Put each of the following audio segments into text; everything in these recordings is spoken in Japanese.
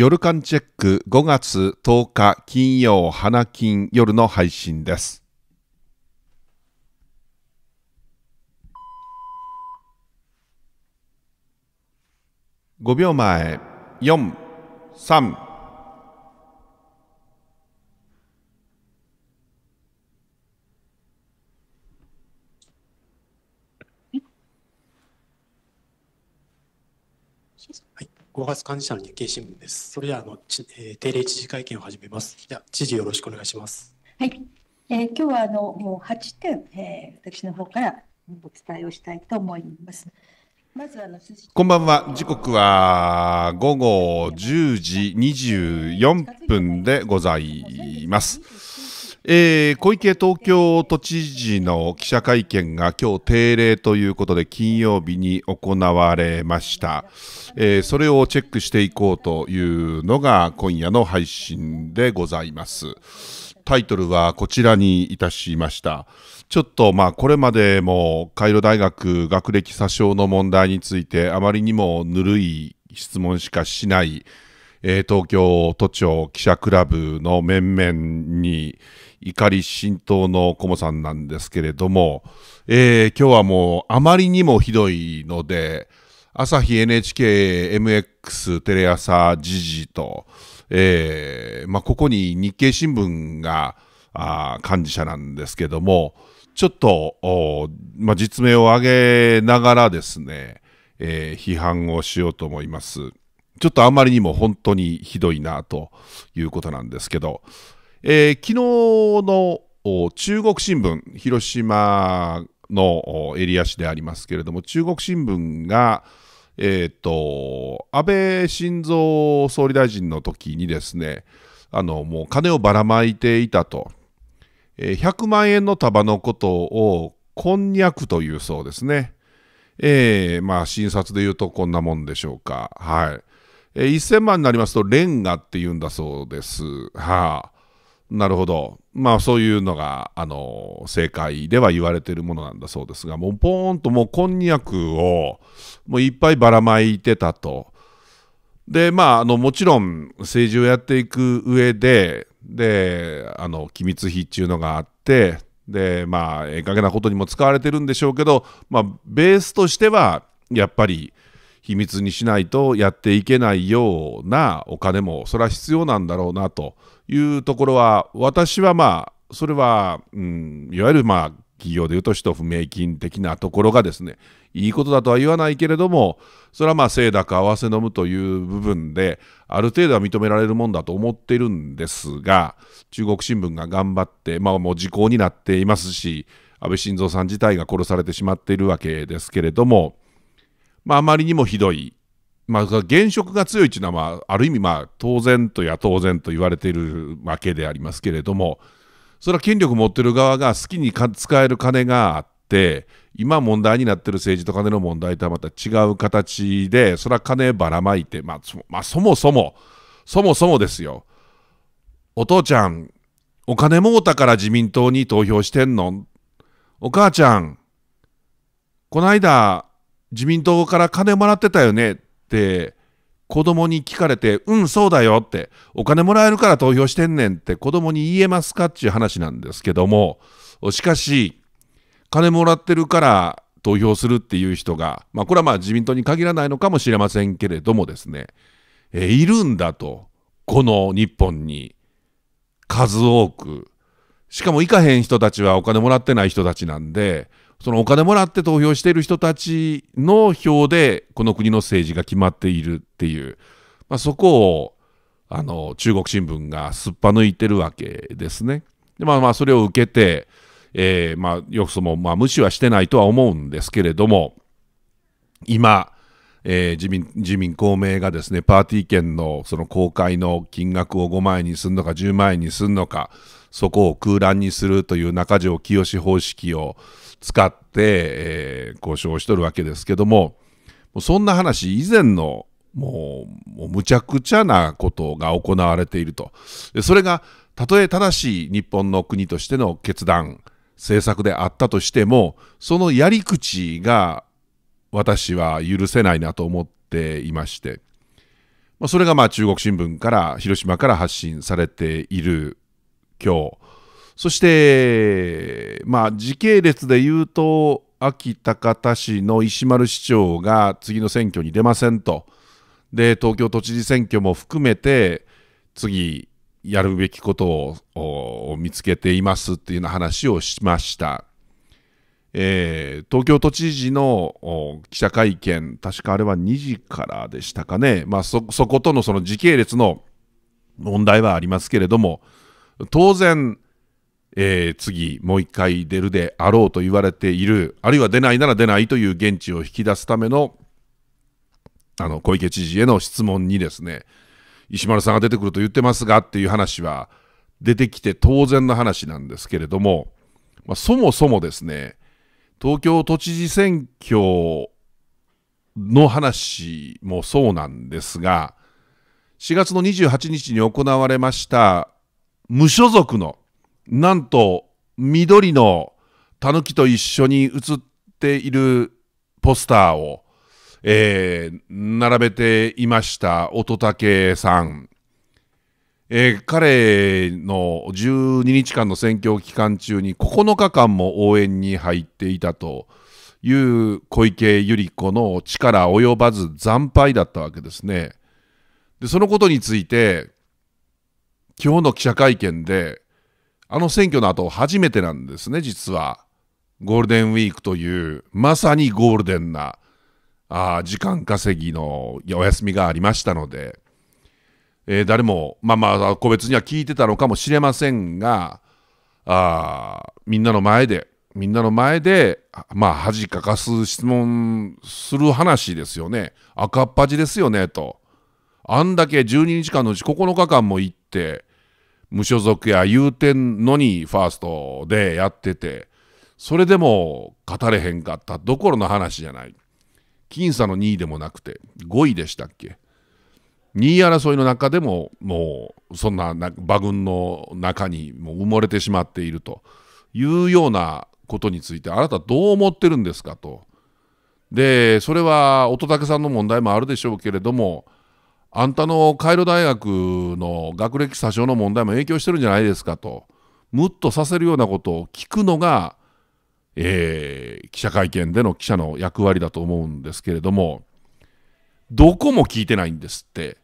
夜間チェック5月10日金曜花金夜の配信です。5秒前、4、3、後発幹事社の日経新聞です。それではあの、えー、定例知事会見を始めます。じゃ知事よろしくお願いします。はい。えー、今日はあのもう8点、えー、私の方からお伝えをしたいと思います。まずあのこんばんは。時刻は午後十時二十四分でございます。えー、小池東京都知事の記者会見が今日定例ということで金曜日に行われました、えー、それをチェックしていこうというのが今夜の配信でございますタイトルはこちらにいたしましたちょっとまあこれまでもカイロ大学学歴詐称の問題についてあまりにもぬるい質問しかしない東京都庁記者クラブの面々に、怒り浸透のコモさんなんですけれども、えー、今日はもうあまりにもひどいので、朝日 NHKMX テレ朝時事と、えーまあ、ここに日経新聞があ幹事者なんですけども、ちょっと、まあ、実名を挙げながらですね、えー、批判をしようと思います。ちょっとあまりにも本当にひどいなということなんですけど、えー、昨日の中国新聞、広島のエリア市でありますけれども、中国新聞が、えーと、安倍晋三総理大臣の時にですねあのもう金をばらまいていたと、えー、100万円の束のことをこんにゃくというそうですね、えー、まあ診察でいうとこんなもんでしょうかはい、えー、1000万になりますとレンガっていうんだそうですはあなるほど。まあそういうのが、あの、正解では言われているものなんだそうですが、もうポーンともうこんにゃくをもういっぱいばらまいてたと。で、まあ、あの、もちろん政治をやっていく上で、で、あの、機密費っていうのがあって、で、まあ、ええかげなことにも使われてるんでしょうけど、まあ、ベースとしては、やっぱり、秘密にしないとやっていけないようなお金もそれは必要なんだろうなというところは、私はまあ、それは、うん、いわゆるまあ、企業でいうと使途不明金的なところがですね、いいことだとは言わないけれども、それはまあ、清濁合わせ飲むという部分で、ある程度は認められるもんだと思ってるんですが、中国新聞が頑張って、まあもう時効になっていますし、安倍晋三さん自体が殺されてしまっているわけですけれども、まあ、あまりにもひどいまあ、現職が強いというのは、まあ、ある意味、まあ、当然とや当然と言われているわけでありますけれども、それは権力持ってる側が好きに使える金があって、今問題になってる政治と金の問題とはまた違う形で、それは金ばらまいて、まあそ、まあ、そもそも、そもそもですよ、お父ちゃん、お金もうたから自民党に投票してんのお母ちゃん、この間、自民党から金もらってたよねって子供に聞かれて「うんそうだよ」って「お金もらえるから投票してんねん」って子供に言えますかっていう話なんですけどもしかし金もらってるから投票するっていう人が、まあ、これはまあ自民党に限らないのかもしれませんけれどもですね、えいるんだとこの日本に数多くしかも行かへん人たちはお金もらってない人たちなんでそのお金もらって投票している人たちの票で、この国の政治が決まっているっていう、まあ、そこをあの中国新聞がすっぱ抜いてるわけですね。でまあまあ、それを受けて、えー、まあ、よくそも、まあ、無視はしてないとは思うんですけれども、今、えー、自民自民公明がですねパーティー券のその公開の金額を5万円にするのか10万円にするのかそこを空欄にするという中条清方式を、使って、えー、交渉をしとるわけですけども、もそんな話、以前のもう、もうむちゃくちゃなことが行われていると。でそれが、たとえ正しい日本の国としての決断、政策であったとしても、そのやり口が私は許せないなと思っていまして、まあ、それがまあ中国新聞から、広島から発信されている今日、そして、まあ、時系列で言うと、秋高田市の石丸市長が次の選挙に出ませんと、で東京都知事選挙も含めて、次、やるべきことを見つけていますっていうような話をしました。えー、東京都知事の記者会見、確かあれは2時からでしたかね、まあ、そことのその時系列の問題はありますけれども、当然、えー、次もう一回出るであろうと言われているあるいは出ないなら出ないという現地を引き出すためのあの小池知事への質問にですね石丸さんが出てくると言ってますがっていう話は出てきて当然の話なんですけれども、まあ、そもそもですね東京都知事選挙の話もそうなんですが4月の28日に行われました無所属のなんと緑のたぬきと一緒に写っているポスターを、えー、並べていました乙武さん、えー、彼の12日間の選挙期間中に9日間も応援に入っていたという小池百合子の力及ばず惨敗だったわけですね。でそのことについて今日の記者会見であの選挙の後初めてなんですね、実は。ゴールデンウィークという、まさにゴールデンな、あ時間稼ぎのお休みがありましたので、えー、誰も、まあまあ、個別には聞いてたのかもしれませんが、あみんなの前で、みんなの前で、まあ、恥かかす質問する話ですよね。赤っ端ですよね、と。あんだけ12日間のうち9日間も行って、無所属や言うてんのにファーストでやっててそれでも語れへんかったどころの話じゃない僅差の2位でもなくて5位でしたっけ2位争いの中でももうそんな馬群の中にも埋もれてしまっているというようなことについてあなたどう思ってるんですかと。でそれは乙武さんの問題もあるでしょうけれどもあんたのカイロ大学の学歴詐称の問題も影響してるんじゃないですかと、ムッとさせるようなことを聞くのが、えー、記者会見での記者の役割だと思うんですけれども、どこも聞いてないんですって。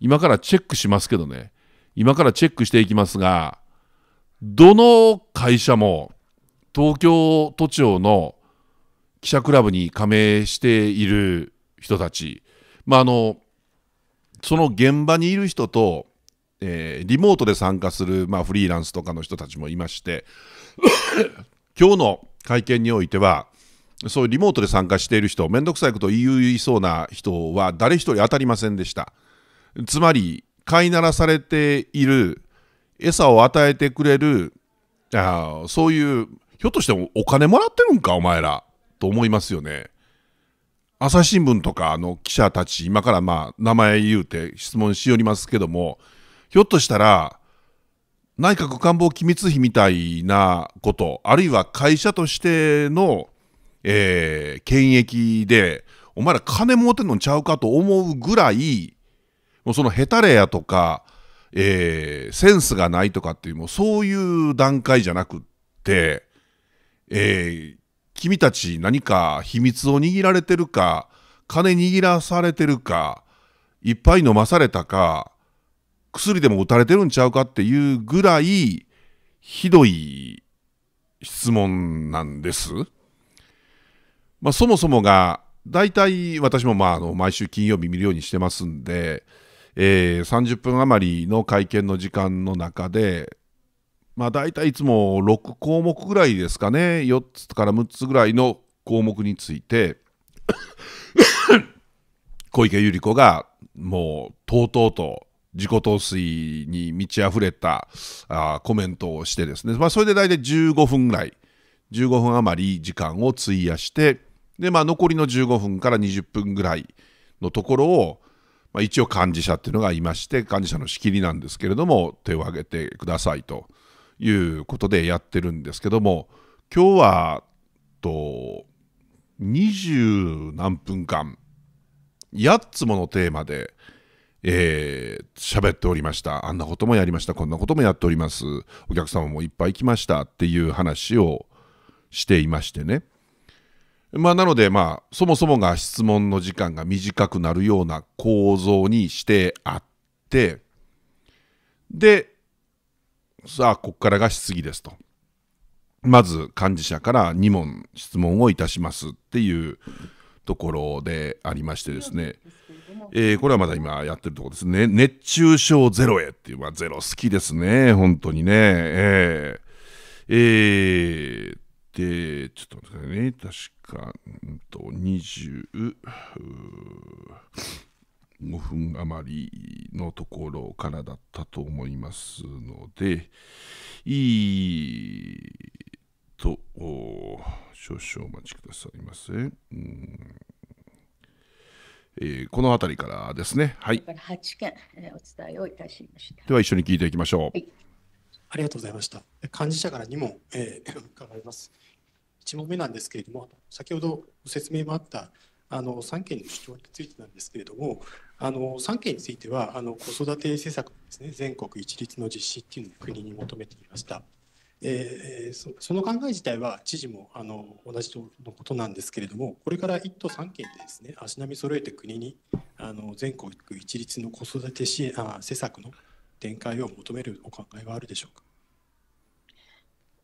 今からチェックしますけどね、今からチェックしていきますが、どの会社も東京都庁の記者クラブに加盟している人たち、まあ、あのその現場にいる人と、えー、リモートで参加する、まあ、フリーランスとかの人たちもいまして 今日の会見においてはそういうリモートで参加している人面倒くさいことを言いそうな人は誰一人当たりませんでしたつまり飼いならされている餌を与えてくれるあそういうひょっとしてお金もらってるんかお前らと思いますよね朝日新聞とかの記者たち、今からまあ、名前言うて質問しよりますけども、ひょっとしたら、内閣官房機密費みたいなこと、あるいは会社としての、えー、権益で、お前ら金持てんのちゃうかと思うぐらい、もうそのヘタレやとか、えー、センスがないとかっていう、もうそういう段階じゃなくって、えー、君たち何か秘密を握られてるか、金握らされてるか、いっぱい飲まされたか、薬でも打たれてるんちゃうかっていうぐらい、ひどい質問なんです。まあ、そもそもが、大体私もまああの毎週金曜日見るようにしてますんで、えー、30分余りの会見の時間の中でまあ、大体いつも6項目ぐらいですかね4つから6つぐらいの項目について 小池百合子がもうとうとうと自己陶酔に満ち溢れたあコメントをしてですね、まあ、それで大体15分ぐらい15分余り時間を費やしてで、まあ、残りの15分から20分ぐらいのところを、まあ、一応幹事者っていうのがいまして幹事者の仕切りなんですけれども手を挙げてくださいと。いうことでやってるんですけども今日はと20何分間8つものテーマでえー、喋っておりました。あんなこともやりました。こんなこともやっております。お客様もいっぱい来ましたっていう話をしていましてね。まあ、なので、まあ、そもそもが質問の時間が短くなるような構造にしてあって、で、さあ、ここからが質疑ですと。まず幹事社から2問質問をいたしますっていうところでありましてですね、えー、これはまだ今やってるところですね、熱中症ゼロへっていう、まあ、ゼロ好きですね、本当にね。えー、えー、で、ちょっと待ってくださいね、確か、うんと、20、5分余りのところからだったと思いますので、いいと、少々お待ちくださいませ。うえー、この辺りからですね。はい。か8件、えー、お伝えをいたしました。では一緒に聞いていきましょう。はい、ありがとうございました。幹事者から2問、えー、伺います。1問目なんですけれども、先ほどご説明もあったあの3件の主張についてなんですけれども、あの3件についてはあの子育て政策ですね、全国一律の実施っていうのを国に求めていました。えー、その考え自体は知事もあの同じとのことなんですけれどもこれから1都3県でですね足並み揃えて国にあの全国一律の子育て支援あ施策の展開を求めるお考えはあるでしょうか。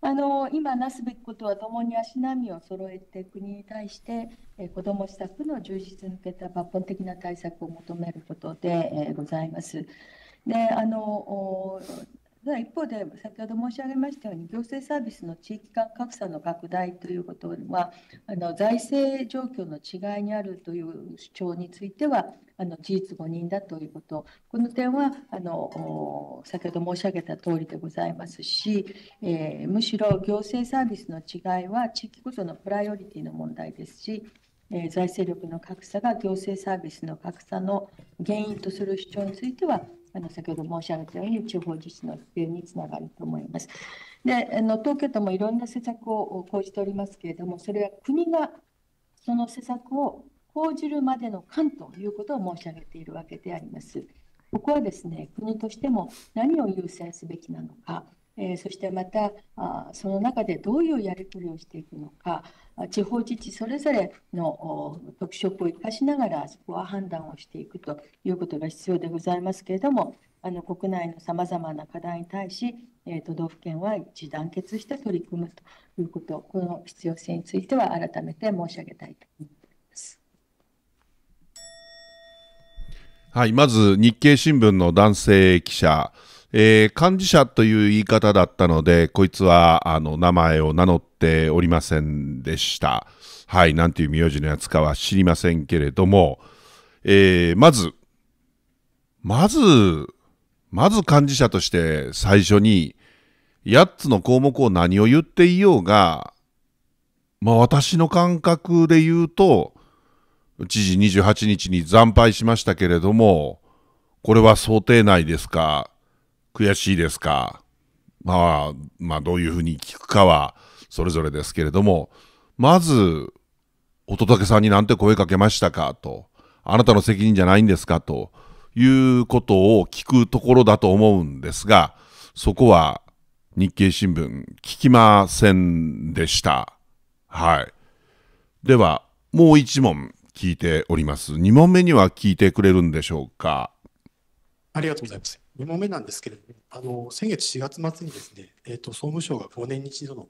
あの今なすべきことは共に足並みを揃えて国に対して子ども施策の充実に向けた抜本的な対策を求めることでございます。であのでは一方で、先ほど申し上げましたように、行政サービスの地域間格差の拡大ということは、あの財政状況の違いにあるという主張については、あの事実誤認だということ、この点はあの先ほど申し上げたとおりでございますし、えー、むしろ行政サービスの違いは地域ごとのプライオリティの問題ですし、え財政力の格差が行政サービスの格差の原因とする主張については、あの先ほど申し上げたように地方自治の普及につながると思います。であの東京都もいろんな施策を講じておりますけれどもそれは国がその施策を講じるまでの間ということを申し上げているわけであります。ここはですね国としても何を優先すべきなのかえー、そしてまたあその中でどういうやり取りをしていくのか地方自治それぞれの特色を生かしながらそこは判断をしていくということが必要でございますけれどもあの国内のさまざまな課題に対し、えー、都道府県は一致団結して取り組むということこの必要性については改めて申し上げたいと思います。はい、まず日経新聞の男性記者、えー、幹事社という言い方だったので、こいつはあの名前を名乗っておりませんでした。はい、なんていう名字のやつかは知りませんけれども、えー、まず、まず、まず幹事社として最初に、8つの項目を何を言っていようが、まあ私の感覚で言うと、知事28日に惨敗しましたけれども、これは想定内ですか、悔しいですか、まあ、まあどういうふうに聞くかはそれぞれですけれどもまず乙武さんになんて声かけましたかとあなたの責任じゃないんですかということを聞くところだと思うんですがそこは日経新聞聞きませんでした。はい。では、もう一問聞いております。二問目には聞いてくれるんでしょうか。ありがとうございます。2問目なんですけれども、あの先月4月末にですね、えーと、総務省が5年に一度の、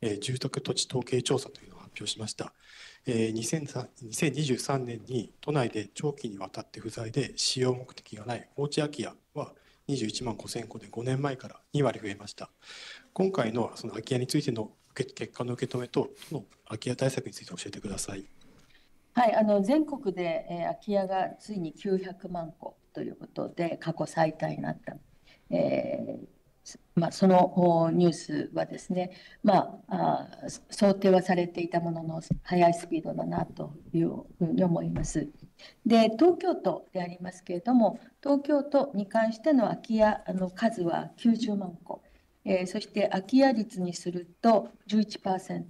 えー、住宅土地統計調査というのを発表しました、えー、2023年に都内で長期にわたって不在で使用目的がない放置空き家は21万5000戸で5年前から2割増えました今回のその空き家についての結果の受け止めとの空き家対策について教えてください。はい、あの全国で、えー、空き家がついに900万戸ということで過去最多になった、えー、まあ、そのニュースはですね、まあ、あ想定はされていたものの速いスピードだなというふうに思います。で東京都でありますけれども東京都に関しての空き家の数は90万戸、えー、そして空き家率にすると11%。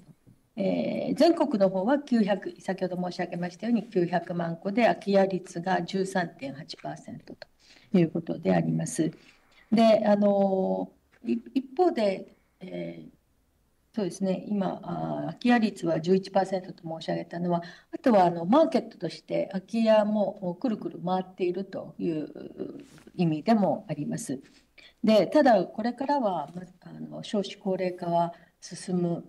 えー、全国の方は900先ほど申し上げましたように900万戸で空き家率が13.8%ということであります。であの一方で、えーそうですね今空き家率は11%と申し上げたのはあとはあのマーケットとして空き家もくるくる回っているという意味でもあります。でただこれからはあの少子高齢化は進む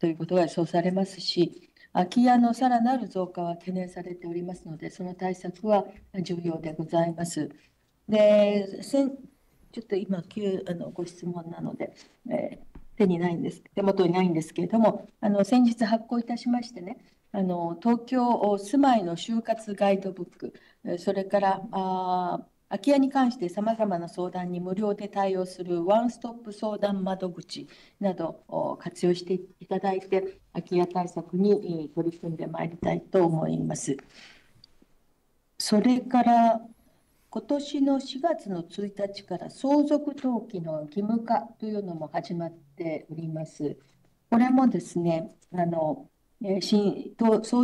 ということが予想されますし、空き家のさらなる増加は懸念されておりますので、その対策は重要でございます。でちょっと今、急あのご質問なので、えー、手にないんです手元にないんですけれども、あの先日発行いたしましてね、あの東京住まいの就活ガイドブック、それからあ空き家に関してさまざまな相談に無料で対応するワンストップ相談窓口などを活用していただいて空き家対策に取り組んでまいりたいと思います。それから今年の4月の1日から相続登記の義務化というのも始まっております。これもですねあの相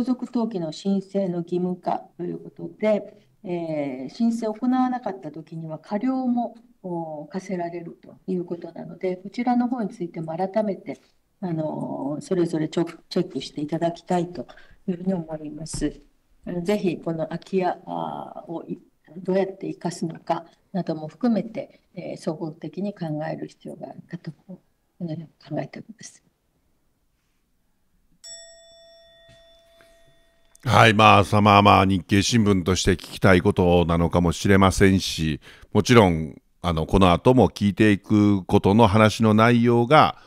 続登記の申請の義務化ということでえー、申請を行わなかった時には過料も課せられるということなので、こちらの方についても改めて、あのそれぞれチェックしていただきたいというふうに思います。ぜひ、この空き家をどうやって生かすのかなども含めて、えー、総合的に考える必要があるかと考えております。はい、まあ、さまあまあ日経新聞として聞きたいことなのかもしれませんし、もちろん、あの、この後も聞いていくことの話の内容が、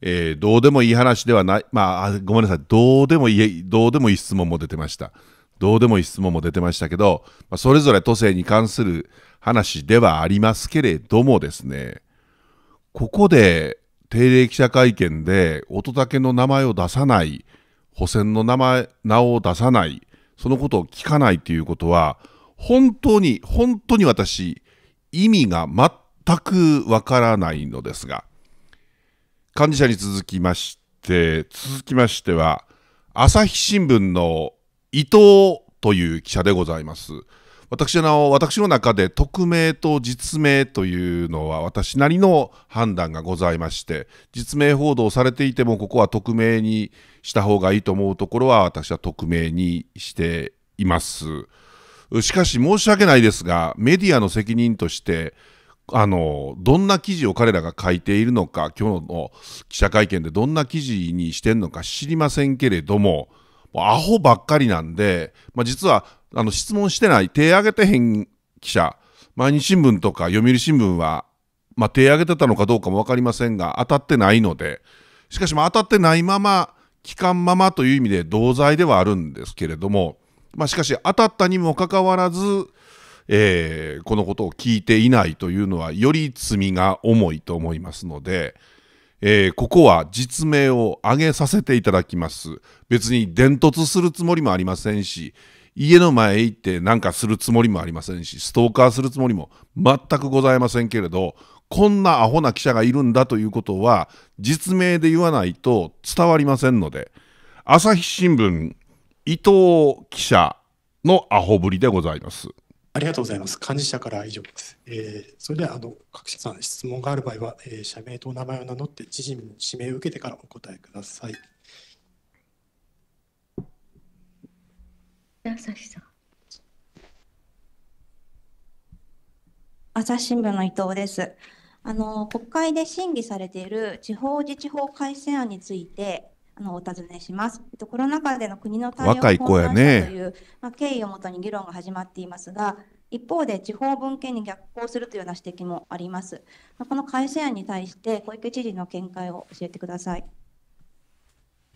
えー、どうでもいい話ではない、まあ、ごめんなさい、どうでもいい、どうでもいい質問も出てました。どうでもいい質問も出てましたけど、まあ、それぞれ都政に関する話ではありますけれどもですね、ここで定例記者会見で乙武の名前を出さない、補選の名前、名を出さない、そのことを聞かないということは、本当に、本当に私、意味が全くわからないのですが、幹事社に続きまして、続きましては、朝日新聞の伊藤という記者でございます。私の私の中で匿名と実名というのは私なりの判断がございまして実名報道されていてもここは匿名にした方がいいと思うところは私は匿名にしていますしかし申し訳ないですがメディアの責任としてあのどんな記事を彼らが書いているのか今日の記者会見でどんな記事にしてるのか知りませんけれどもアホばっかりなんで、まあ、実はあの質問してない、手挙げてへん記者、毎日新聞とか読売新聞は、まあ、手挙げてたのかどうかも分かりませんが、当たってないので、しかし、当たってないまま、期間ままという意味で同罪ではあるんですけれども、まあ、しかし、当たったにもかかわらず、えー、このことを聞いていないというのは、より罪が重いと思いますので、えー、ここは実名を挙げさせていただきます。別に伝突するつもりもありませんし、家の前へ行ってなんかするつもりもありませんし、ストーカーするつもりも全くございませんけれど、こんなアホな記者がいるんだということは、実名で言わないと伝わりませんので、朝日新聞、伊藤記者のアホぶりでございます。ありがとうございます。幹事社から以上です。えー、それではあの各社さん質問がある場合は、えー、社名と名前を名乗って知事に指名を受けてからお答えください。日さん。朝日新聞の伊藤です。あの国会で審議されている地方自治法改正案についてあのお尋ねします。えっとコロナ禍での国の対応を考という、ね、まあ経緯をもとに議論が始まっていますが、一方で地方分権に逆行するというような指摘もあります。この改正案に対して小池知事の見解を教えてください。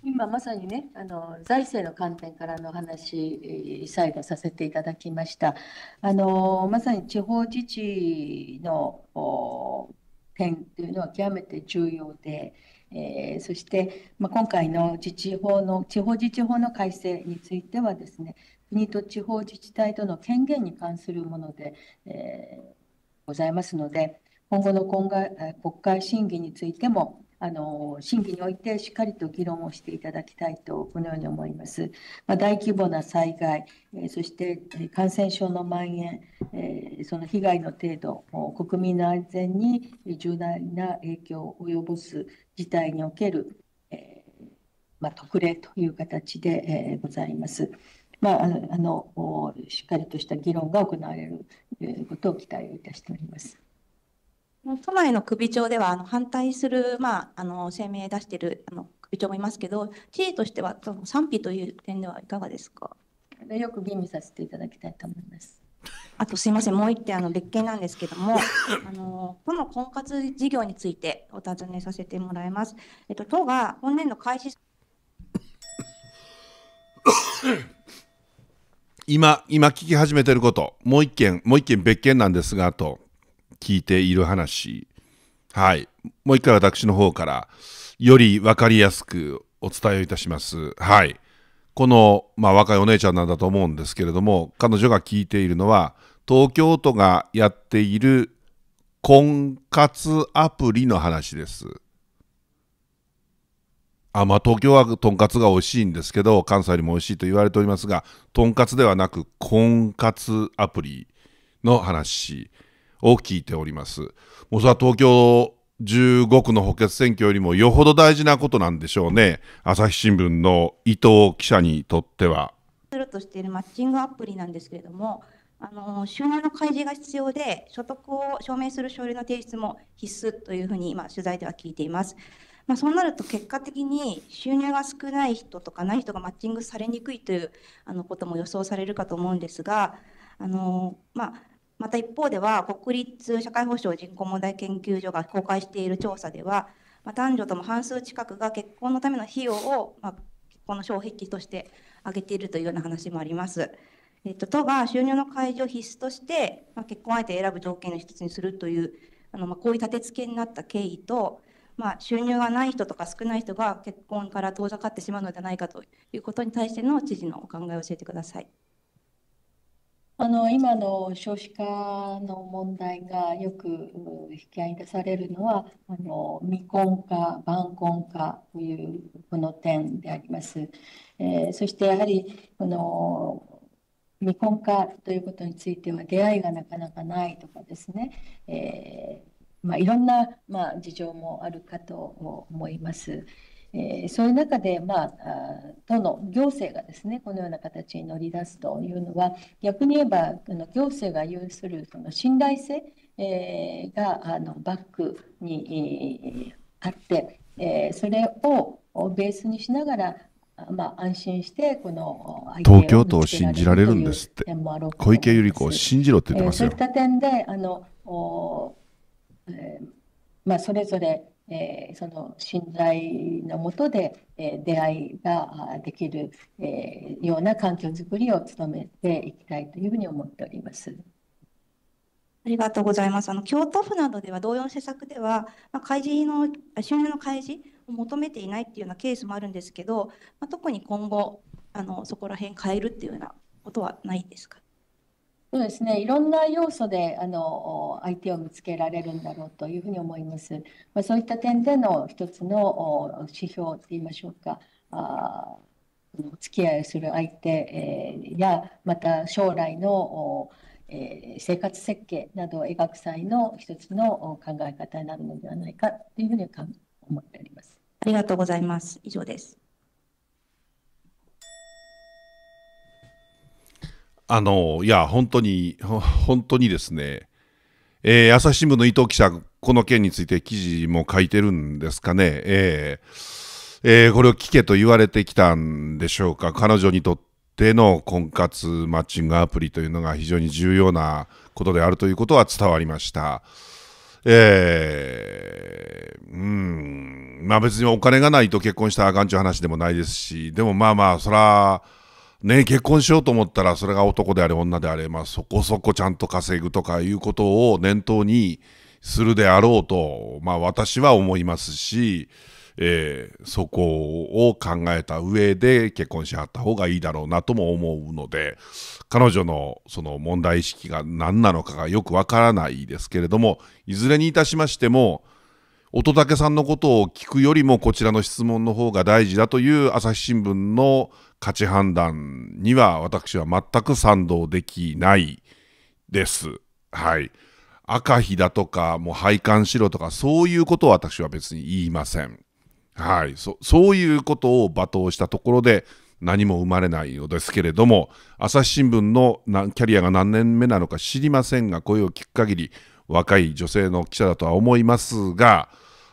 今まさにねあの財政の観点からの話再度させていただきましたあのまさに地方自治の点というのは極めて重要で、えー、そして、まあ、今回の自治法の地方自治法の改正についてはですね国と地方自治体との権限に関するもので、えー、ございますので今後の今国会審議についてもあの審議においてしっかりと議論をしていただきたいとこのように思います。まあ、大規模な災害、えそして感染症の蔓延、えその被害の程度、国民の安全に重大な影響を及ぼす事態における、えまあ、特例という形で、えございます。まあ、あのしっかりとした議論が行われることを期待をいたしております。都内の首長ではあの反対する、まあ、あの声明出しているあの首長もいますけど、知事としては賛否という点ではいかがですか。よく吟味させていただきたいと思います。あとすいません、もう一点あの別件なんですけども、あの都の婚活事業についてお尋ねさせてもらいます。えっと都が本年度開始今今聞き始めていること、もう一件もう一件別件なんですがと。聞いている話、はい、もう一回私の方からより分かりやすくお伝えをいたします。はい、この、まあ、若いお姉ちゃんなんだと思うんですけれども彼女が聞いているのは東京都がやっている婚活アプリの話です。あまあ、東京はとんかつが美味しいんですけど関西にも美味しいと言われておりますがとんかつではなく婚活アプリの話を聞いております。もうさ、東京15区の補欠選挙よりもよほど大事なことなんでしょうね。朝日新聞の伊藤記者にとっては。するとしているマッチングアプリなんですけれども、あの収入の開示が必要で、所得を証明する書類の提出も必須というふうに今、取材では聞いています。まあ、そうなると結果的に収入が少ない人とかない人がマッチングされにくいというあのことも予想されるかと思うんですが、あのまあ、また一方では国立社会保障人口問題研究所が公開している調査では、まあ、男女とも半数近くが結婚のための費用を、まあ、結婚の障壁として挙げているというような話もあります。えっと、都が収入の解除必須として、まあ、結婚相手を選ぶ条件の一つにするというあの、まあ、こういう立て付けになった経緯と、まあ、収入がない人とか少ない人が結婚から遠ざかってしまうのではないかということに対しての知事のお考えを教えてください。あの今の少子化の問題がよく引き合いに出されるのはあの未婚化、晩婚化というこの点であります。えー、そしてやはりこの未婚化ということについては出会いがなかなかないとかですね、えー、まあ、いろんな、まあ、事情もあるかと思います。えー、そういう中で、まあ、都の行政がですねこのような形に乗り出すというのは逆に言えばあの行政が有するその信頼性、えー、があのバックに、えー、あって、えー、それをベースにしながらまあ、安心してこの東京都を信じられるんですって小池百合子を信じろって言ってますよ、えー、そういった点であのお、えーまあ、それぞれえー、その信頼のもとで、えー、出会いができる、えー、ような環境づくりを努めていきたいというふうに思っております。ありがとうございます。あの京都府などでは同様の施策では、まあ、開示の収入の開示を求めていないっていうようなケースもあるんですけど、まあ、特に今後あのそこら辺変えるっていうようなことはないですか。そうですね。いろんな要素で、あの、相手を見つけられるんだろうというふうに思います。まあ、そういった点での一つの指標といいましょうか。あ付き合いをする相手、えや、また将来の、え生活設計などを描く際の一つの考え方になるのではないかというふうに思っております。ありがとうございます。以上です。あの、いや、本当に、本当にですね、えー、朝日新聞の伊藤記者、この件について記事も書いてるんですかね、えーえー、これを聞けと言われてきたんでしょうか、彼女にとっての婚活マッチングアプリというのが非常に重要なことであるということは伝わりました。えー、うん、まあ別にお金がないと結婚したらあかんちゅう話でもないですし、でもまあまあ、そら、ね、結婚しようと思ったら、それが男であれ、女であれ、まあ、そこそこちゃんと稼ぐとかいうことを念頭にするであろうと、まあ、私は思いますし、えー、そこを考えた上で結婚しはった方がいいだろうなとも思うので、彼女のその問題意識が何なのかがよくわからないですけれども、いずれにいたしましても、乙武さんのことを聞くよりもこちらの質問の方が大事だという朝日新聞の価値判断には私は全く賛同できないです。はい。赤日だとか、もう拝観しろとか、そういうことを私は別に言いません。はい。そそういうことを罵倒したところで、何も生まれないのですけれども朝日新聞のキャリアが何年目なのか知りませんが声を聞く限り若い女性の記者だとは思いますが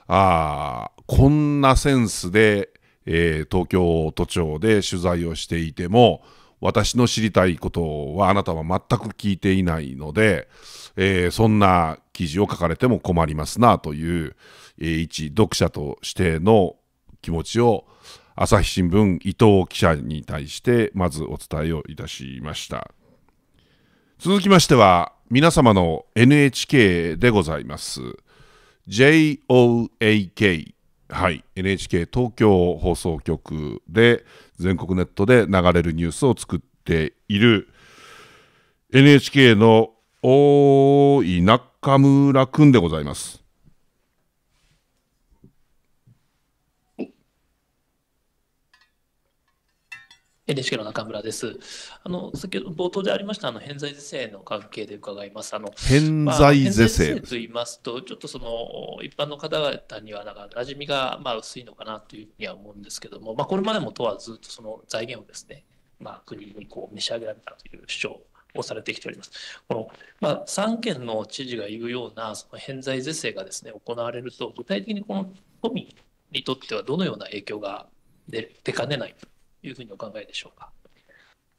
あこんなセンスでえー、東京都庁で取材をしていても私の知りたいことはあなたは全く聞いていないので、えー、そんな記事を書かれても困りますなという、えー、一読者としての気持ちを朝日新聞伊藤記者に対してまずお伝えをいたしました続きましては皆様の NHK でございます JOAK はい、NHK 東京放送局で全国ネットで流れるニュースを作っている NHK の大井中村くんでございます。NHK の中村です。あの先ほど冒頭でありましたあの偏在是正の関係で伺います。あの偏在是正、と言いますと、ちょっとその一般の方々にはなんか馴染みがまあ薄いのかなというふうには思うんですけども、まあこれまでも問はずっとその財源をですね、まあ国にこう召し上げられたという主張をされてきております。このまあ三県の知事が言うようなその偏在是正がですね行われると具体的にこの都民にとってはどのような影響が出出かねない。いうふうにお考えでしょうか。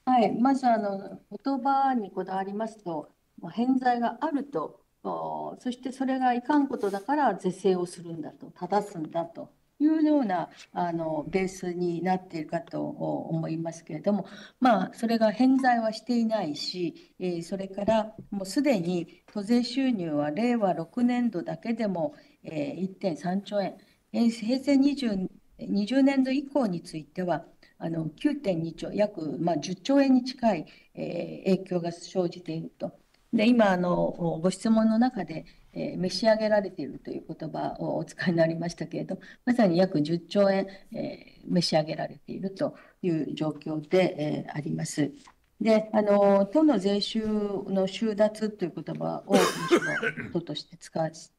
はい、まずあの言葉にこだわりますと、偏在があると、そしてそれがいかんことだから是正をするんだと、正すんだというようなあのベースになっているかと思いますけれども、まあ、それが偏在はしていないし、えー、それからもうすでに都税収入は令和6年度だけでも、えー、1.3兆円、平成 20, 20年度以降についてはあの9.2兆、約、まあ、10兆円に近い、え影響が生じていると。で今あの、ご質問の中で、えー、召し上げられているという言葉をお使いになりましたけれど、まさに約10兆円、えー、召し上げられているという状況で、えー、あります。で、あの、都の税収の収奪という言葉を、むしろ、都として使わせ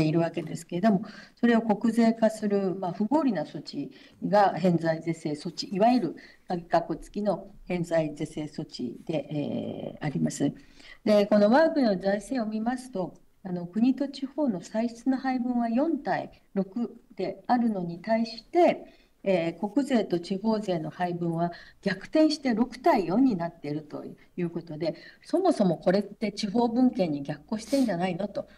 ているわけですけれどもそれを国税化する、まあ、不合理な措置が偏在是正措置いわゆる鍵付きの偏在是正措置で、えー、あります。でこの我が国の財政を見ますとあの国と地方の歳出の配分は4対6であるのに対して、えー、国税と地方税の配分は逆転して6対4になっているということでそもそもこれって地方分権に逆行してんじゃないのと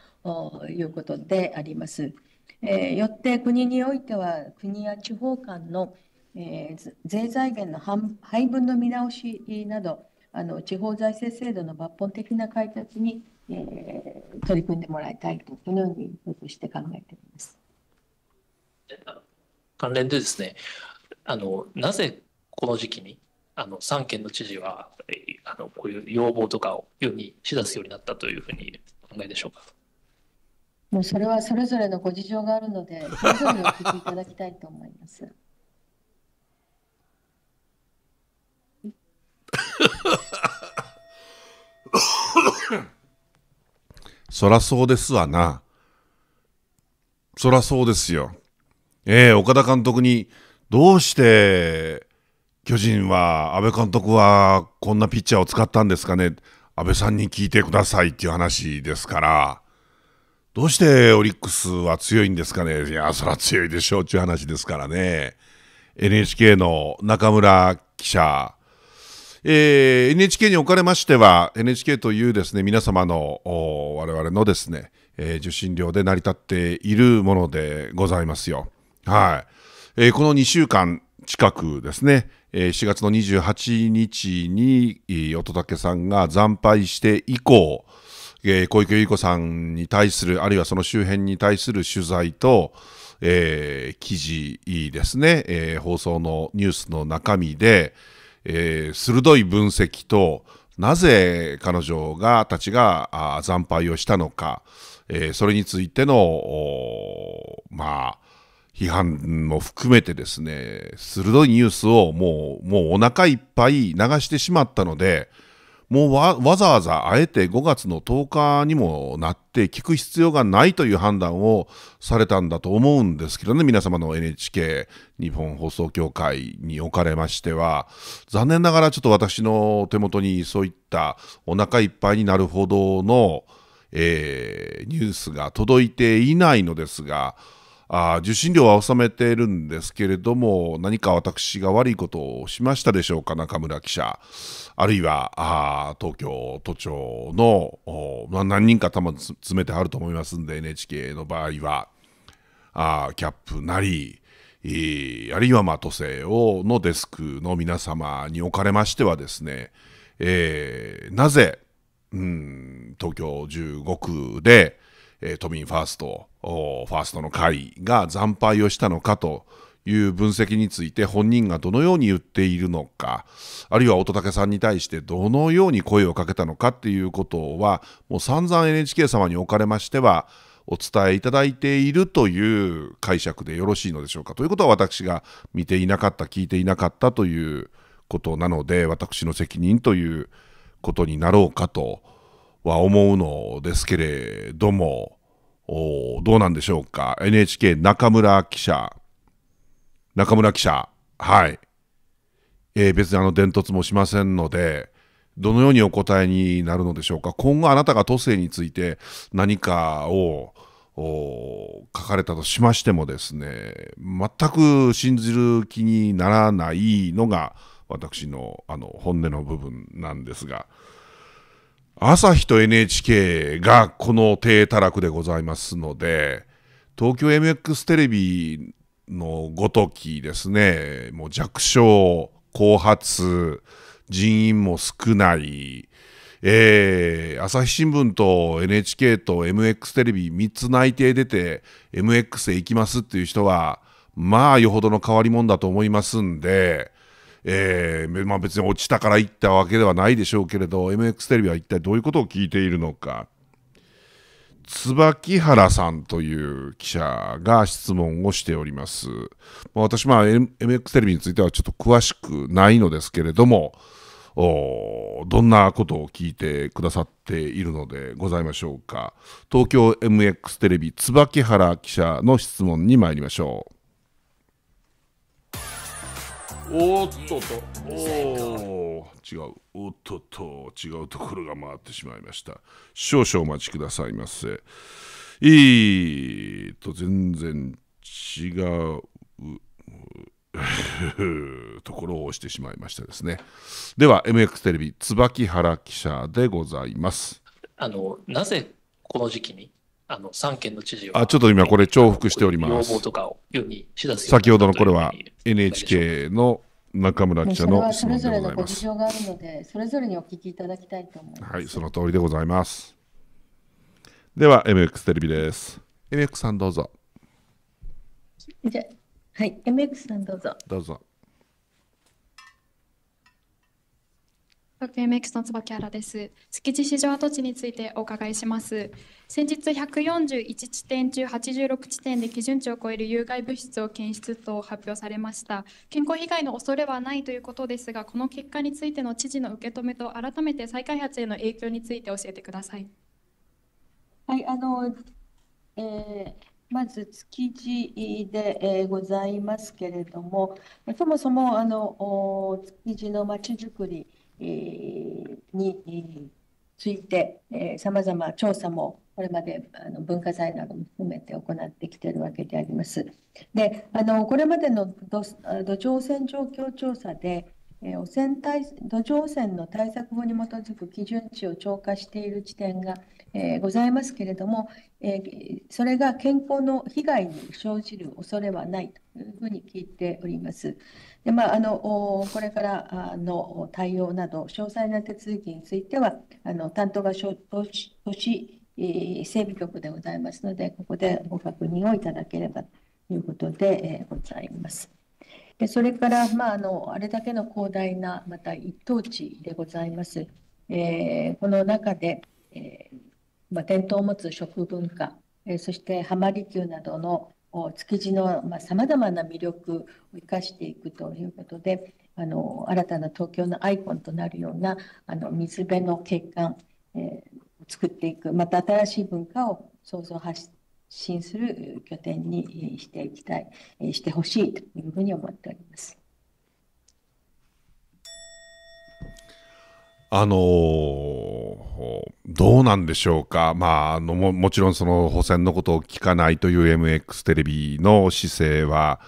いうことであります。えー、よって国においては国や地方間の、えー、税財源の配分の見直しなどあの地方財政制度の抜本的な開決に、えー、取り組んでもらいたいとこのようによくして考えています。関連でですねあのなぜこの時期にあの3県の知事はあのこういう要望とかを世にしだすようになったというふうにお考えでしょうか。もうそれはそれぞれのご事情があるので、それぞれお聞きいただきたいと思います。そらそうですわな。そらそうですよ。ええー、岡田監督に、どうして、巨人は、安倍監督は、こんなピッチャーを使ったんですかね。安倍さんに聞いてくださいっていう話ですから。どうしてオリックスは強いんですかねいや、そら強いでしょうっていう話ですからね。NHK の中村記者、えー、NHK におかれましては、NHK というですね、皆様の、我々のですね、えー、受信料で成り立っているものでございますよ。はい。えー、この2週間近くですね、えー、4月の28日に、乙武さんが惨敗して以降、えー、小池百合子さんに対する、あるいはその周辺に対する取材と、えー、記事ですね、えー、放送のニュースの中身で、えー、鋭い分析と、なぜ彼女がたちが惨敗をしたのか、えー、それについての、まあ、批判も含めてですね、鋭いニュースをもう、もうお腹いっぱい流してしまったので、もうわざわざあえて5月の10日にもなって聞く必要がないという判断をされたんだと思うんですけどね、皆様の NHK 日本放送協会におかれましては、残念ながらちょっと私の手元にそういったお腹いっぱいになるほどの、えー、ニュースが届いていないのですが、あ受信料は納めているんですけれども、何か私が悪いことをしましたでしょうか、中村記者。あるいは、あ東京都庁の、まあ、何人か頭詰めてあると思いますんで、NHK の場合は、あキャップなり、あるいは、まあ、都政をのデスクの皆様におかれましてはですね、えー、なぜ、うん、東京15区で、えー、都民ファーストファーストの会が惨敗をしたのかという分析について本人がどのように言っているのかあるいは乙武さんに対してどのように声をかけたのかっていうことはもう散々 NHK 様におかれましてはお伝えいただいているという解釈でよろしいのでしょうかということは私が見ていなかった聞いていなかったということなので私の責任ということになろうかとは思うのですけれども。おどうなんでしょうか ?NHK 中村記者。中村記者。はい。えー、別にあの伝突もしませんので、どのようにお答えになるのでしょうか今後あなたが都政について何かを書かれたとしましてもですね、全く信じる気にならないのが私のあの本音の部分なんですが。朝日と NHK がこの低たらくでございますので、東京 MX テレビのごときですね、もう弱小、後発、人員も少ない、えー、朝日新聞と NHK と MX テレビ3つ内定出て MX へ行きますっていう人はまあよほどの変わり者だと思いますんでえー、まあ、別に落ちたから行ったわけではないでしょうけれど MX テレビは一体どういうことを聞いているのか椿原さんという記者が質問をしております。まあ、私、まあ、MX テレビについてはちょっと詳しくないのですけれども、どんなことを聞いてくださっているのでございましょうか。東京 MX テレビ椿原記者の質問に参りましょう。おっととお違うおっとと違うところが回ってしまいました少々お待ちくださいませいいと全然違うところを押してしまいましたですねでは MX テレビ椿原記者でございますあのなぜこの時期にあの3県の知事はあちょっと今これ重複しております要望とかをに知らせ先ほどのこれは NHK の中村記者の質問でございます。それぞれのご事情があるので、それぞれにお聞きいただきたいと思います。はい、その通りでございます。では、MX テレビです。MX さんどうぞ。じゃはい、MX さんどうぞ。どうぞ。WMX の椿原です。築地市場跡地についてお伺いします。先日141地点中86地点で基準値を超える有害物質を検出と発表されました。健康被害の恐れはないということですが、この結果についての知事の受け止めと改めて再開発への影響について教えてください。はい、あの、えー、まず築地で、えございますけれども、そもそもあの築地のまちづくりについて、えま様々調査もこれまであの文化財なども含めて行ってきているわけであります。で、あのこれまでの土土壌汚染状況調査で、え汚染対土壌汚染の対策法に基づく基準値を超過している地点が、えございますけれども、えー、それが健康の被害に生じる恐れはないというふうに聞いております。でまあ、あのこれからの対応など、詳細な手続きについては、あの担当が都市整備局でございますので、ここでご確認をいただければということで、えございます。でそれから、まああの、あれだけの広大な、また一等地でございます。えー、この中で、えーまあ、伝統を持つ食文化、えー、そして浜離宮などの築地のさまざ、まな魅力を生かしていくということであの新たな東京のアイコンとなるようなあの水辺の景観、えー、作っていくまた新しい文化を創造発信する拠点にしていきたいしてほしいというふうに思っております。あのー、どうなんでしょうか、まあ、あのももちろんその補選のことを聞かないという MX テレビの姿勢は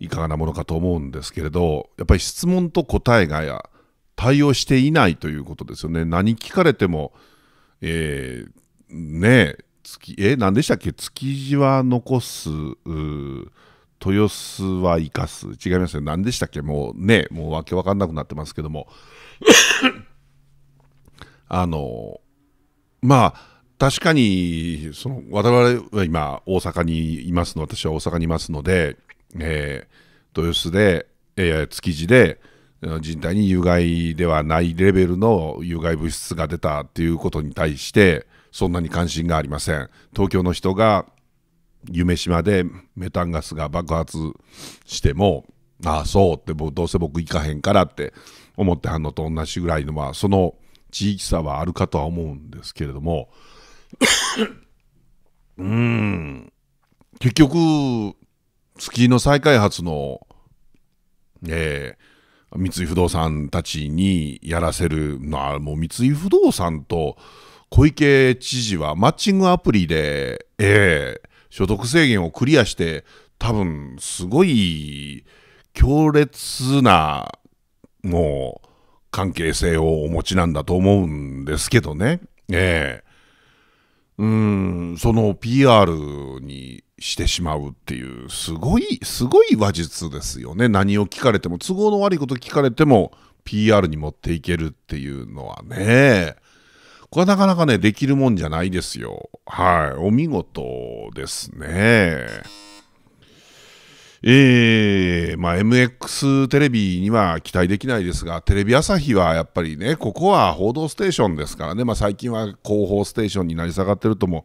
いかがなものかと思うんですけれどやっぱり質問と答えが対応していないということですよね何聞かれても、えー、ね月え何でしたっけ築地は残す豊洲は生かす違いますね何でしたっけもうねもう訳分かんなくなってますけどもあのまあ確かにその我々は今大阪にいますの私は大阪にいますので、えー、豊洲で、えー、築地で人体に有害ではないレベルの有害物質が出たっていうことに対してそんなに関心がありません東京の人が夢島でメタンガスが爆発してもああそうってどうせ僕行かへんからって思ってはんのと同じぐらいのまあその地域差はあるかとは思うんですけれども うん結局月の再開発の、えー、三井不動産たちにやらせるのはもう三井不動産と小池知事はマッチングアプリで、えー、所得制限をクリアして多分すごい強烈なもう関係性をお持ちなんだと思うんですけどね。ええー、うん、その PR にしてしまうっていう、すごい、すごい話術ですよね。何を聞かれても、都合の悪いこと聞かれても、PR に持っていけるっていうのはね。これはなかなかね、できるもんじゃないですよ。はい。お見事ですね。えーまあ、MX テレビには期待できないですが、テレビ朝日はやっぱりね、ここは報道ステーションですからね、まあ、最近は広報ステーションになり下がってるとも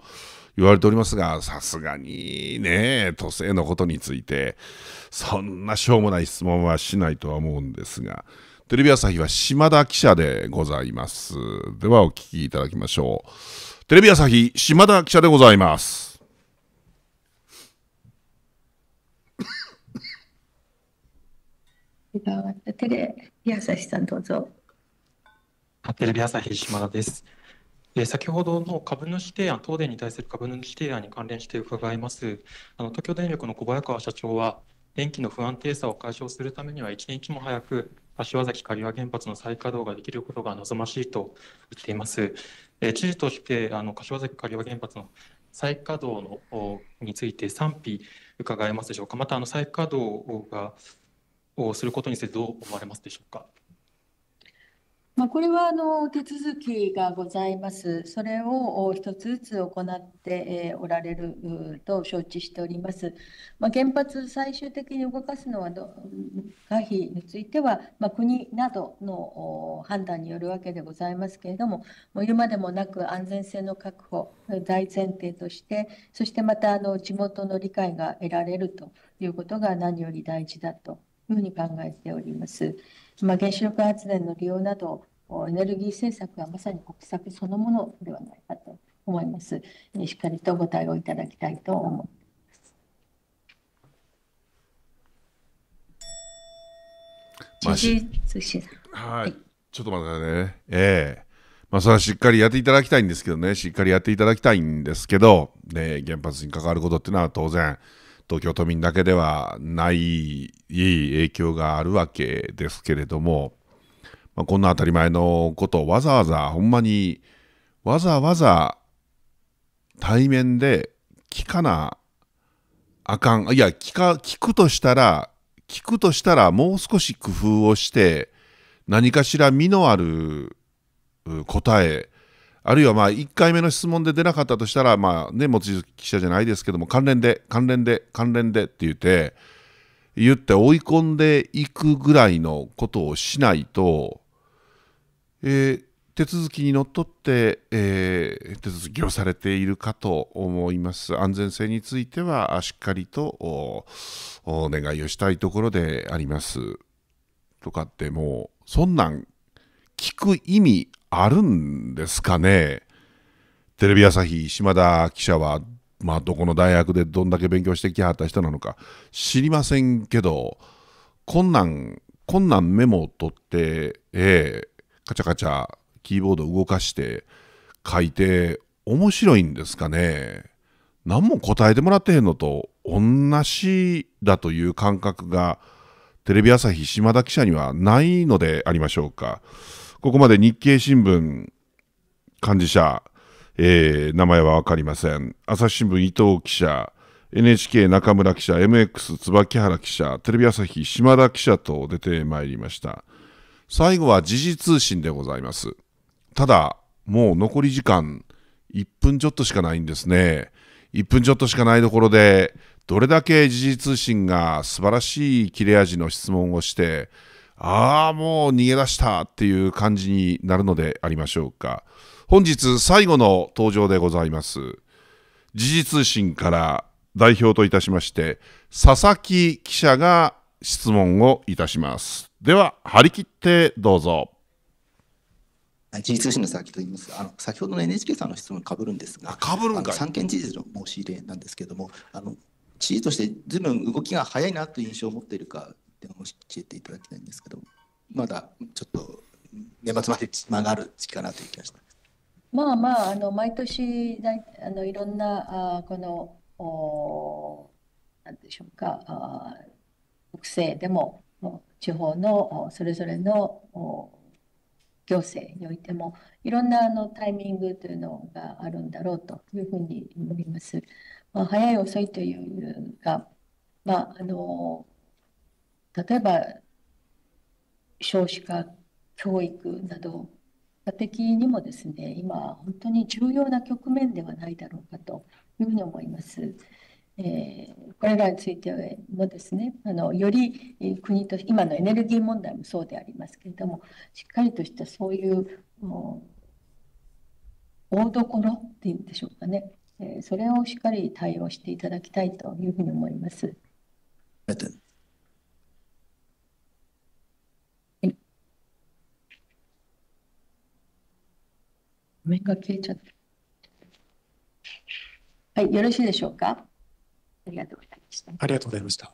言われておりますが、さすがにね、都政のことについて、そんなしょうもない質問はしないとは思うんですが、テレビ朝日は島田記者でございます。ではお聞きいただきましょう。テレビ朝日、島田記者でございます。テレビ朝日さんどうぞ。テレビ朝日島田です。え先ほどの株主提案、東電に対する株主提案に関連して伺います。あの東京電力の小早川社長は、電気の不安定さを解消するためには一日も早く柏崎刈羽原発の再稼働ができることが望ましいと言っています。え知事としてあの柏崎刈羽原発の再稼働のについて賛否伺えますでしょうか。またあの再稼働がをすることについてどう思われますでしょうか。まあ、これはあの手続きがございます。それを一つずつ行っておられると承知しております。まあ、原発最終的に動かすのは可否については、まあ、国などの判断によるわけでございますけれども、もう言うまでもなく安全性の確保大前提として、そしてまたあの地元の理解が得られるということが何より大事だというふうに考えております。まあ、原子力発電の利用などエネルギー政策はまさに国策そのものではないかと思います。しっかりとご対応いただきたいと思います。まあ、はい、ちょっと待ってね。ええまあ、それはしっかりやっていただきたいんですけどね、しっかりやっていただきたいんですけど、ね、原発に関わることっていうのは当然、東京都民だけではないいい影響があるわけですけれども、まあ、こんな当たり前のことをわざわざほんまにわざわざ対面で聞かなあかんいや聞か聞くとしたら聞くとしたらもう少し工夫をして何かしら身のある答えあるいはまあ1回目の質問で出なかったとしたら、まあね、望月記者じゃないですけども、関連で、関連で、関連でって言って、言って追い込んでいくぐらいのことをしないと、えー、手続きにのっとって、えー、手続きをされているかと思います。安全性についてはしっかりとお願いをしたいところであります。とかってもうそんなん聞く意味あるんですかねテレビ朝日島田記者は、まあ、どこの大学でどんだけ勉強してきはった人なのか知りませんけどこんなんこんなんメモを取って、ええ、カチャカチャキーボード動かして書いて面白いんですかね何も答えてもらってへんのと同じだという感覚がテレビ朝日島田記者にはないのでありましょうか。ここまで日経新聞幹事社、えー、名前は分かりません朝日新聞伊藤記者 NHK 中村記者 MX 椿原記者テレビ朝日島田記者と出てまいりました最後は時事通信でございますただもう残り時間1分ちょっとしかないんですね1分ちょっとしかないところでどれだけ時事通信が素晴らしい切れ味の質問をしてああ、もう逃げ出したっていう感じになるのでありましょうか。本日最後の登場でございます。時事通信から代表といたしまして、佐々木記者が質問をいたします。では、張り切ってどうぞ。時事通信の佐々木と言いますあの先ほどの NHK さんの質問かぶるんですが、かぶるんか三権事実の申し入れなんですけれども、あの知事としてずいぶん動きが早いなという印象を持っているかっを教えていただきたいんですけどまだちょっと年末まで曲がる時期かなという気がしたまあまあ、あの毎年だいあのいろんなあこのおなんでしょうかあ特性でも地方のそれぞれの行政においてもいろんなあのタイミングというのがあるんだろうというふうに思います。まあ、早い遅いというが、まあ、あの例えば少子化教育など他的にもですね今本当に重要な局面ではないだろうかというふうに思います。えー、これらについてもですねあのより国と今のエネルギー問題もそうでありますけれどもしっかりとしたそういう大どころっていうんでしょうかね、えー、それをしっかり対応していただきたいというふうに思います。画面が消えちゃった。はい、よろしいでしょうかありがとうございました。ありがとうございました。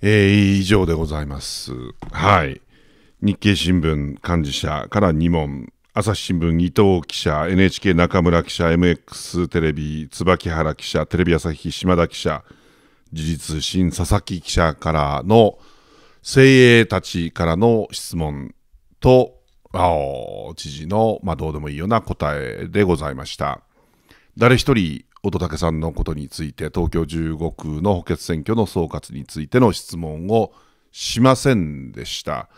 ええー、以上でございます。はい。日経新聞幹事社から2問朝日新聞伊藤記者 NHK 中村記者 MX テレビ椿原記者テレビ朝日島田記者時事通信佐々木記者からの精鋭たちからの質問と青知事の、まあ、どうでもいいような答えでございました誰一人乙武さんのことについて東京15区の補欠選挙の総括についての質問をしませんでした。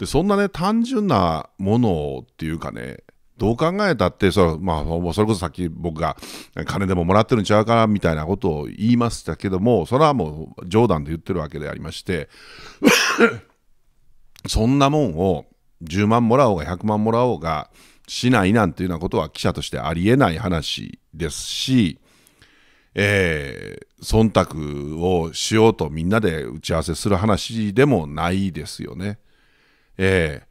でそんなね単純なものっていうかねどう考えたってそれ,、まあ、それこそさっき僕が金でももらってるんちゃうかなみたいなことを言いましたけどもそれはもう冗談で言ってるわけでありまして そんなもんを10万もらおうが100万もらおうがしないなんていうようなことは記者としてありえない話ですし、えー、忖度をしようとみんなで打ち合わせする話でもないですよね。え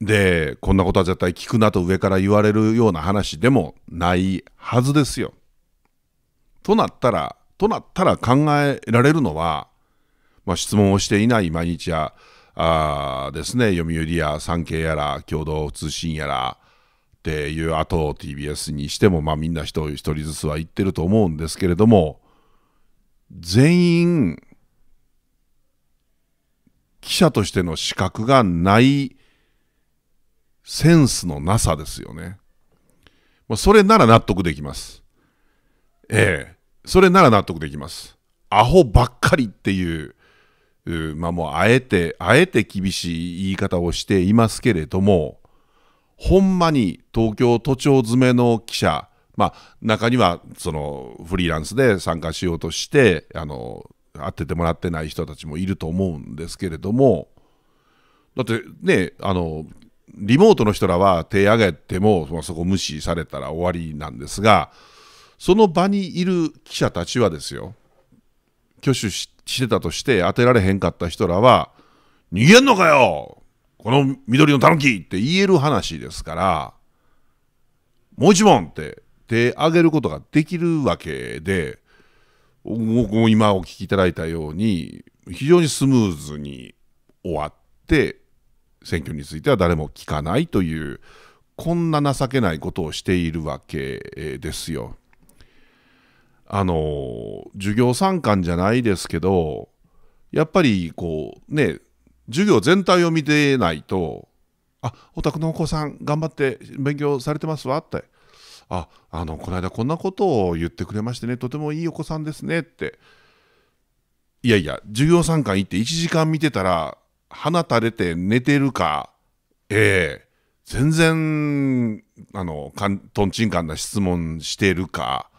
ー、でこんなことは絶対聞くなと上から言われるような話でもないはずですよ。となったらとなったら考えられるのは、まあ、質問をしていない毎日やあですね読売や産経やら共同通信やらっていうあと TBS にしても、まあ、みんな一人ずつは言ってると思うんですけれども全員記者としての資格がないセンスのなさですよね。まあ、それなら納得できます。ええ。それなら納得できます。アホばっかりっていう、まあもうあえて、あえて厳しい言い方をしていますけれども、ほんまに東京都庁詰めの記者、まあ中にはそのフリーランスで参加しようとして、あの、当ててもらってない人たちもいると思うんですけれどもだってねあのリモートの人らは手上げてもそこ無視されたら終わりなんですがその場にいる記者たちはですよ挙手してたとして当てられへんかった人らは「逃げんのかよこの緑のたぬき!」って言える話ですからもう一問って手上げることができるわけで僕今お聞きいただいたように非常にスムーズに終わって選挙については誰も聞かないというこんな情けないことをしているわけですよ。あの授業参観じゃないですけどやっぱりこうね授業全体を見てないと「あお宅のお子さん頑張って勉強されてますわ」ってああのこの間こんなことを言ってくれましてねとてもいいお子さんですねっていやいや授業参観行って1時間見てたら鼻垂れて寝てるかええ全然あのかんとんちんかんな質問してるか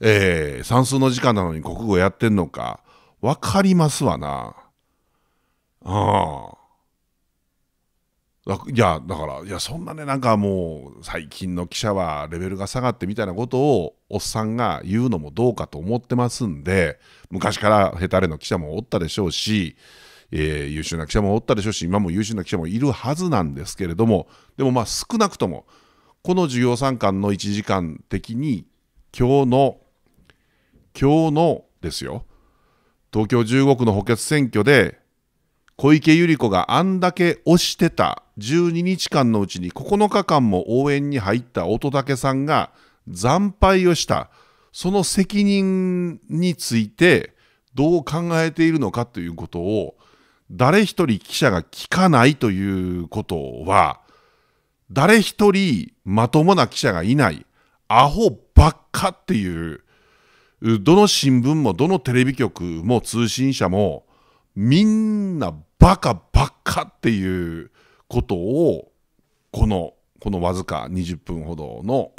ええ算数の時間なのに国語やってんのか分かりますわなああいやだからいやそんなねなんかもう最近の記者はレベルが下がってみたいなことをおっさんが言うのもどうかと思ってますんで昔からヘタレの記者もおったでしょうし、えー、優秀な記者もおったでしょうし今も優秀な記者もいるはずなんですけれどもでもまあ少なくともこの授業参観の1時間的に今日の今日のですよ東京15区の補欠選挙で小池百合子があんだけ推してた12日間のうちに9日間も応援に入った乙武さんが惨敗をしたその責任についてどう考えているのかということを誰一人記者が聞かないということは誰一人まともな記者がいないアホばっかっていうどの新聞もどのテレビ局も通信社もみんなバカバカっていうことをこのこのわずか20分ほどの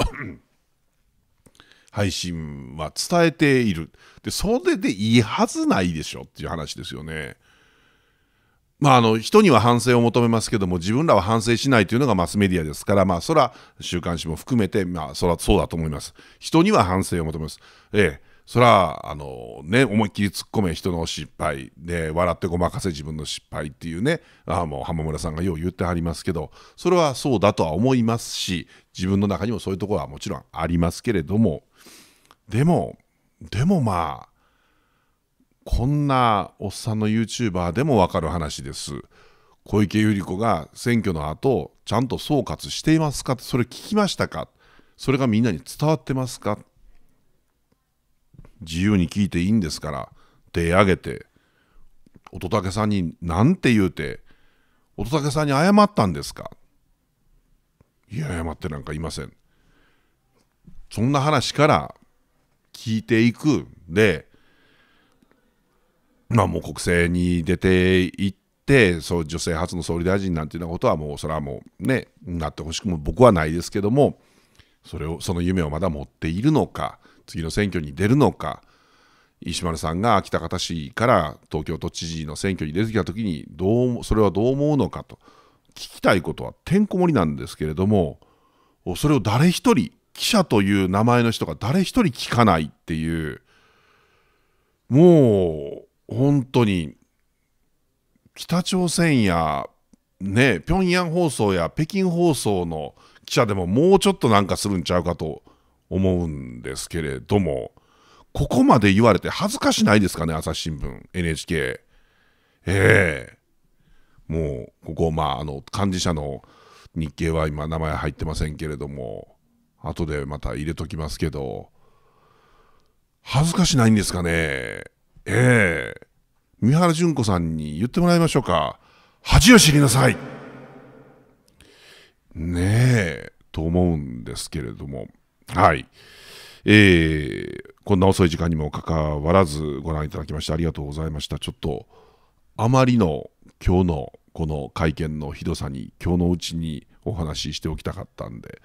配信は伝えているでそれでいいはずないでしょっていう話ですよね。まあ、あの人には反省を求めますけども自分らは反省しないというのがマスメディアですから、まあ、そは週刊誌も含めて、まあ、そはそうだと思います人には反省を求めます、ええ、そら、あのね、思いっきり突っ込め人の失敗で、笑ってごまかせ自分の失敗っていうね、あもう浜村さんがよう言ってはりますけど、それはそうだとは思いますし、自分の中にもそういうところはもちろんありますけれども、でも、でもまあ、こんなおっさんの YouTuber でもわかる話です。小池百合子が選挙の後ちゃんと総括していますかそれ聞きましたかそれがみんなに伝わってますか自由に聞いていいんですから手挙げて乙武さんに何て言うて乙武さんに謝ったんですかいや謝ってなんかいませんそんな話から聞いていくでまあもう国政に出ていってそう女性初の総理大臣なんていうようなことはもうそれはもうねなってほしくも僕はないですけどもそれをその夢をまだ持っているのか次の選挙に出るのか、石丸さんが喜多方市から東京都知事の選挙に出てきたときにどう、それはどう思うのかと、聞きたいことはてんこ盛りなんですけれども、それを誰一人、記者という名前の人が誰一人聞かないっていう、もう本当に北朝鮮やね、平壌放送や北京放送の記者でももうちょっとなんかするんちゃうかと思うんですけれども、ここまで言われて恥ずかしないですかね、朝日新聞、NHK。ええー、もう、ここ、まあ、あの、幹事社の日経は今、名前入ってませんけれども、後でまた入れときますけど、恥ずかしないんですかね。ええー、三原淳子さんに言ってもらいましょうか。恥を知りなさいねえ、と思うんですけれども、はい。えー、こんな遅い時間にもかかわらずご覧いただきましてありがとうございました。ちょっと、あまりの今日のこの会見のひどさに、今日のうちにお話ししておきたかったんで、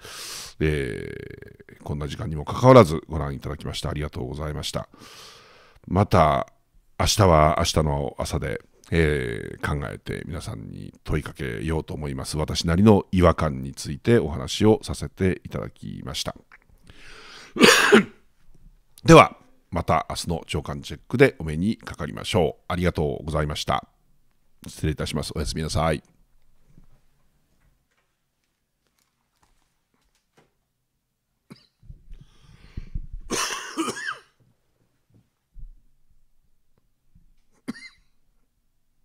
えー、こんな時間にもかかわらずご覧いただきましてありがとうございました。また、明日は明日の朝で、えー、考えて皆さんに問いかけようと思います。私なりの違和感についてお話をさせていただきました。では、また明日の朝刊チェックでお目にかかりましょう。ありがとうございました。失礼いたします。おやすみなさい。you